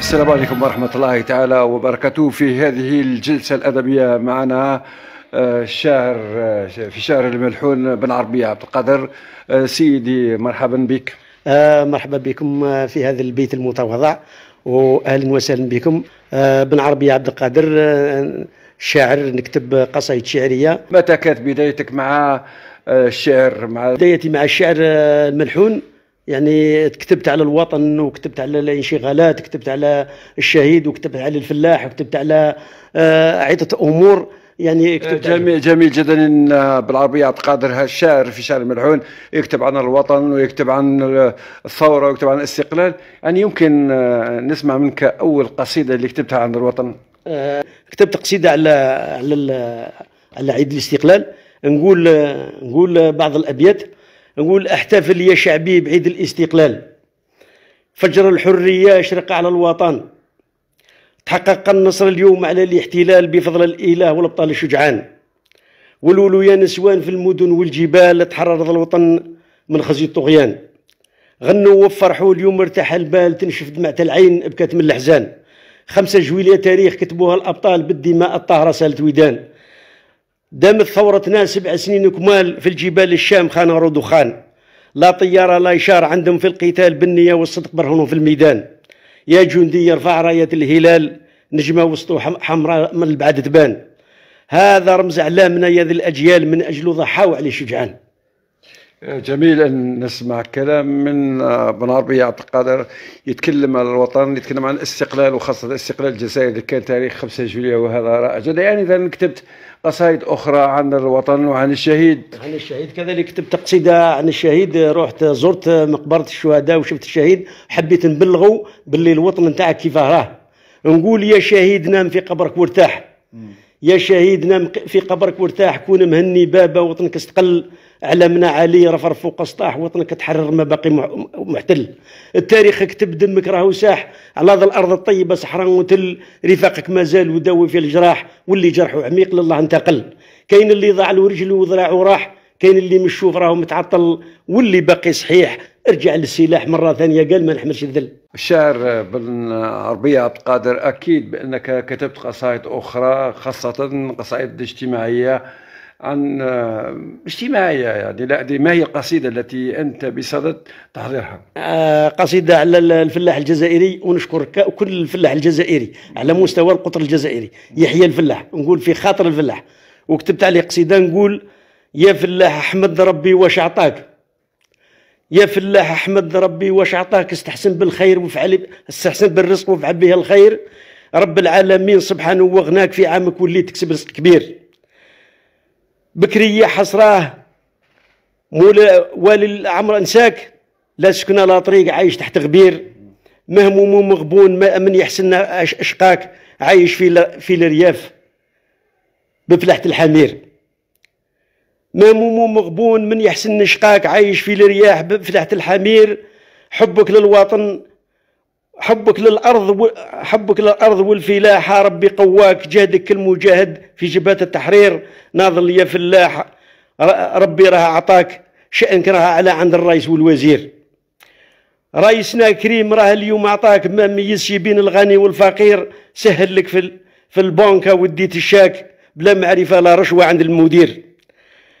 السلام عليكم ورحمة الله تعالى وبركاته في هذه الجلسة الأدبية معنا آه، الشاعر آه، في شهر الملحون بن عربية عبد القادر آه، سيدي مرحبا بك مرحبا بكم في هذا البيت المتواضع واهلا وسهلا بكم بن عربية عبد القادر شاعر نكتب قصائد شعريه متى كانت بدايتك مع الشعر مع بدايتي مع الشعر الملحون يعني كتبت على الوطن وكتبت على الانشغالات كتبت على الشهيد وكتبت على الفلاح وكتبت على آه، عدة أمور يعني كتبت جميل, جميل جدا ان بالعربيه عبد القادر الشاعر في شعر الملحون يكتب عن الوطن ويكتب عن الثوره ويكتب عن الاستقلال يعني يمكن آه، نسمع منك اول قصيده اللي كتبتها عن الوطن آه، كتبت قصيده على على على عيد الاستقلال نقول نقول بعض الابيات نقول احتفل يا شعبي بعيد الاستقلال فجر الحرية أشرق على الوطن تحقق النصر اليوم على الاحتلال بفضل الإله والأبطال الشجعان ولولو يا نسوان في المدن والجبال تحرر الوطن من خزي الطغيان غنوا وفرحوا اليوم ارتاح البال تنشف دمعة العين بكات من الأحزان خمسة جويلية تاريخ كتبوها الأبطال بالدماء الطاهرة سالت ودان دامت ثورتنا سبع سنين كمال في الجبال الشام خان ودخان لا طيارة لا إشارة عندهم في القتال بالنية والصدق برهنوا في الميدان يا جندي يرفع راية الهلال نجمة وسط حمراء من البعد تبان هذا رمز علامنا يا ذي الأجيال من أجل ضحاوا عليه شجعان جميل ان نسمع كلام من آه، بن عربيه عبد القادر يتكلم عن الوطن يتكلم عن الاستقلال وخاصه الاستقلال الجزائري اللي كان تاريخ 5 جوليا وهذا رائع جدا يعني اذا كتبت قصائد اخرى عن الوطن وعن الشهيد عن الشهيد كذلك كتبت قصيده عن الشهيد رحت زرت مقبره الشهداء وشفت الشهيد حبيت نبلغه باللي الوطن نتاعك كيفاه راه نقول يا شهيد نام في قبرك وارتاح يا شهيد نام في قبرك وارتاح كون مهني بابا وطنك استقل علمنا علي رفر فوق سطاح وطنك تحرر ما باقي محتل التاريخ كتب دمك راهو ساح على هذا الارض الطيبه صحراء وتل رفاقك مازال وداوي في الجراح واللي جرحه عميق لله انتقل كاين اللي ضاع له رجله وذراعه راح كاين اللي مشوف راهو متعطل واللي باقي صحيح ارجع للسلاح مره ثانيه قال ما نحملش الذل الشاعر بن عربية عبد القادر أكيد بأنك كتبت قصائد أخرى خاصة قصائد اجتماعية عن آه، اجتماعية يعني لا ما هي القصيدة التي أنت بصدد تحضيرها؟ آه، قصيدة على الفلاح الجزائري ونشكر كل الفلاح الجزائري على مستوى القطر الجزائري يحيى الفلاح نقول في خاطر الفلاح وكتبت عليه قصيدة نقول يا فلاح أحمد ربي واش عطاك يا فلاح أحمد ربي واش عطاك استحسن بالخير وافعل استحسن بالرزق وافعل به الخير رب العالمين سبحانه وغناك في عامك وليت تكسب رزق كبير بكرية حصراه والي العمر انساك لا سكن لا طريق عايش تحت غبير مهموم ومغبون ما من يحسن اشقاك عايش في في الرياف بفلحة الحمير مهموم ومغبون من يحسن اشقاك عايش في الرياح بفلحة الحمير حبك للوطن حبك للأرض حبك للأرض والفلاحه ربي قواك جهدك المجاهد في جبهة التحرير ناظر يا فلاح ربي راه عطاك شأنك راه على عند الرئيس والوزير رئيسنا كريم راه اليوم عطاك ما ميزش بين الغني والفقير سهل لك في في البنكة وديت الشاك بلا معرفة لا رشوة عند المدير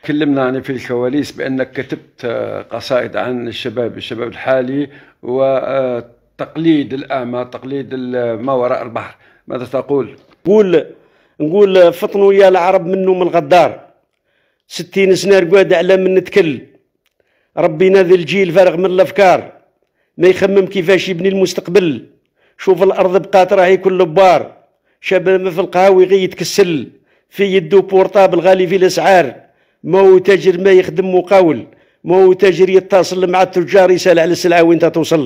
كلمنا يعني في الكواليس بأنك كتبت قصائد عن الشباب الشباب الحالي و آه، تقليد الأعمى تقليد ما وراء البحر ماذا تقول؟ نقول نقول فطنوا يا العرب منه من الغدار ستين سنة رقاد على من نتكل ربي نادي الجيل فارغ من الأفكار ما يخمم كيفاش يبني المستقبل شوف الأرض بقات راهي كل بار شاب في القهاوي غي يتكسل في يدو بورطابل غالي في الأسعار ما هو تاجر ما يخدم مقاول ما هو تاجر يتصل مع التجار يسأل على السلعة وين توصل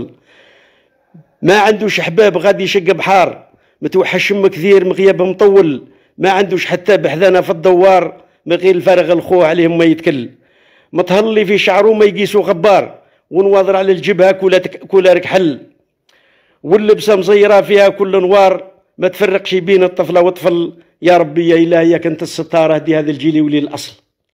ما عندوش حباب غادي يشق بحار متوحش ام كثير مغياب مطول ما عندوش حتى بحذانه في الدوار من غير الفارغ الخوه عليهم ما يتكل متهلي في شعره ما يقيسو غبار ونواظر على الجبهه كولا كولا ركحل واللبسه مزيره فيها كل نوار ما تفرقش بين الطفله والطفل يا ربي يا الهي كنت الستاره دي هذا الجيل يولي الاصل